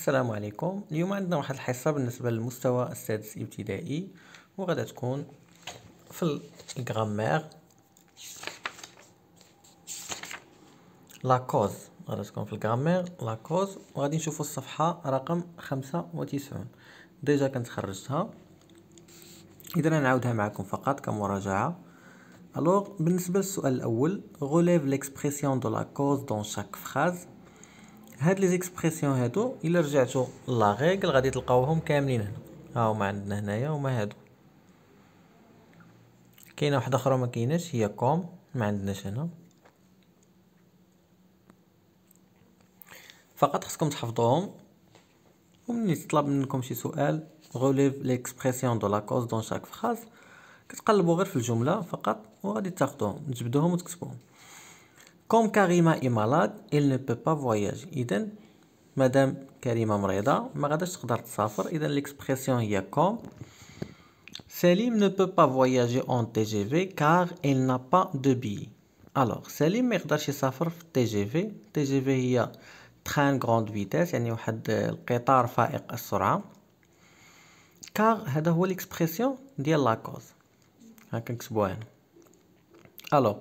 السلام عليكم اليوم عندنا واحد الحصه بالنسبه للمستوى السادس ابتدائي وغادا تكون في الغرامير لا كوز غادا تكون في الغرامير لا كوز وغادي نشوفوا الصفحه رقم 95 ديجا كنت خرجتها اذا نعاودها معكم فقط كمراجعه الوغ بالنسبه للسؤال الاول غوليف ليكسبريسيون دو لا كوز دون شاك فراز هاد لي زيكسبرسيون هادو الا رجعتو لا ريغل غادي تلقاوهم كاملين هنا ها هما عندنا هنايا هما هادو كاينه واحده اخرى ما كايناش هي كوم ما عندناش هنا فقط خصكم تحفظوهم وملي يطلب منكم شي سؤال غوليف ليكسبرسيون دو لا كوز دون شاك فراز كتقلبوا غير في الجمله فقط وغادي تاخذوهم تجبدوهم وتكتبوهم كوم كريمة اي مالاد ايل نو بو با فواياج اذا مادام كريمة مريضة ما غاداش تقدر تسافر اذا ليكسبرسيون هي كوم سليم بو با فواياجي اون تي جي في كار ايل نا با دو بي الوغ سليم ما يقدرش يسافر في تي جي في تي جي في هي تران غروند فيتاس يعني واحد القطار فائق السرعه كار هذا هو ليكسبرسيون ديال لاكوز هاكا نكتبوها هنا الوغ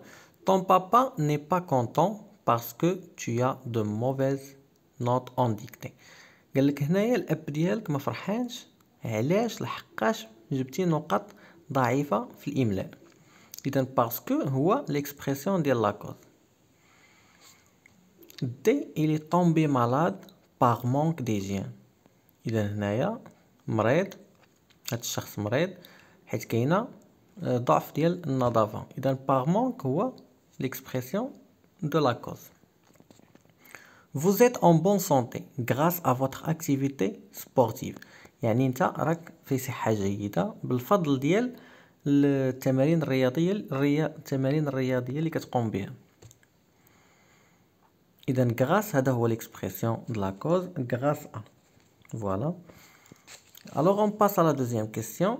Ton papa n'est pas content parce que tu as de mauvaises notes en dictée. قال لك هنايا الاب ديالك ما فرحانش علاش لحقاش جبتي نقط ضعيفه في الاملاء اذا هو ديال هنايا مريض الشخص مريض حيت ضعف ديال l'expression de la cause. Vous êtes en bonne santé grâce à votre activité sportive. يعني انت راك في صحه جيده بالفضل ديال التمارين الرياضيه التمارين الرياضيه اللي كتقوم بها اذا غراس هذا هو l'expression de la cause. Grâce à. Voilà. alors on passe à la deuxième question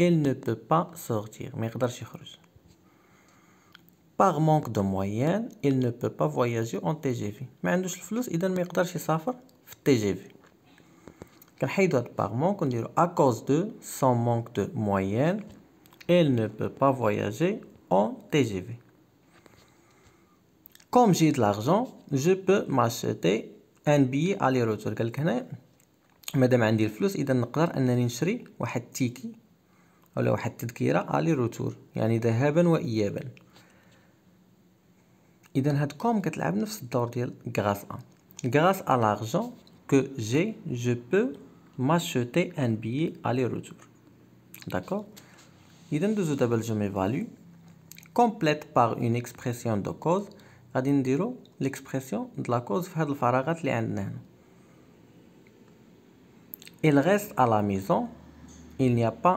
il ne peut pas sortir. Par manque de moyens, il ne peut pas voyager en TGV. Mais en plus, il ne peut pas voyager en TGV. Quand il doit par manque, on dit à cause de son manque de moyens, il ne peut pas voyager en TGV. Comme j'ai de l'argent, je peux m'acheter un billet aller-retour. Quelqu'un a Mais madame, il y a un billet, il y un billet, واحد التذكيرة ألي روتور يعني ذهابا وإيابا إذا هاد كوم كتلعب نفس الدور ديال غراس أ غراس أ لارجون كو جي جو بو ماشوتي أن بيي ألي روتور داكور إذا ندوزو دابا لجومي فاليو كومبليت باغ اون اكسبرسيون دو كوز غادي نديرو ليكسبرسيون دو لا كوز في هاد الفراغات اللي عندنا هنا il reste à la maison il n'y a pas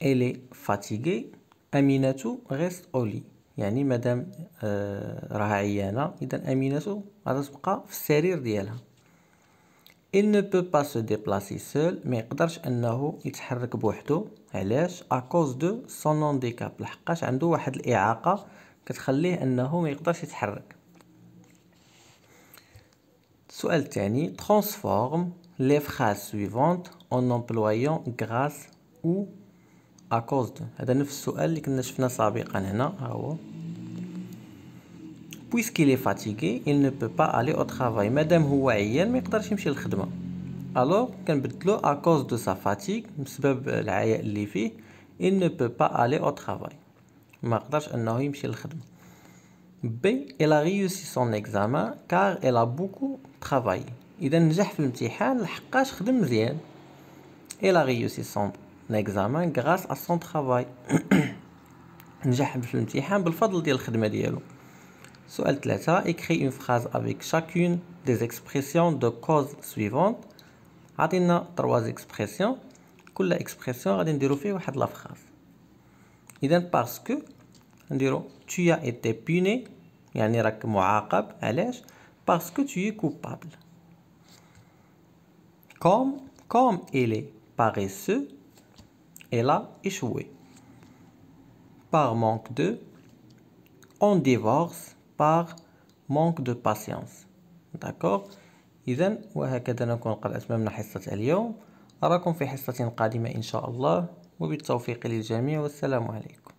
elle est fatiguée أمينة reste au lit يعني مدام راها عيانة إذا أمينة غادا تبقى في السرير ديالها il ne peut pas se déplacer seul ما يقدرش انه يتحرك بوحدو علاش à cause de son handicap لحقاش عنده واحد الاعاقه كتخليه انه ما يقدرش يتحرك السؤال الثاني transforme les phrases suivantes en employant grâce ou اكوز دو هذا نفس السؤال اللي كنا شفنا سابقا هنا ها هو لي فاتيكي il ne peut pas aller au travail مادام هو عيان ما يقدرش يمشي للخدمه الوغ كنبدلو اكوز دو سا فاتيك بسبب العياء اللي فيه il ne peut pas aller au travail ما يقدرش انه يمشي للخدمه بي il a réussi son examen car il a beaucoup travaillé اذا نجح في الامتحان لحقاش خدم مزيان il a réussi son travail. grâce à travail. travail نجح 3 écris une phrase avec chacune des expressions de cause suivante a 3 expressions كل expression غادي نديرو فيه phrase tu as été puni يعني راك معاقب que tu es coupable comme comme il est paresseux elle a échoué. Par manque de, on divorce par manque de patience. D'accord إذا وهكذا نكون قد أتممنا حصة اليوم أراكم في حصة قادمة إن شاء الله وبالتوفيق للجميع والسلام عليكم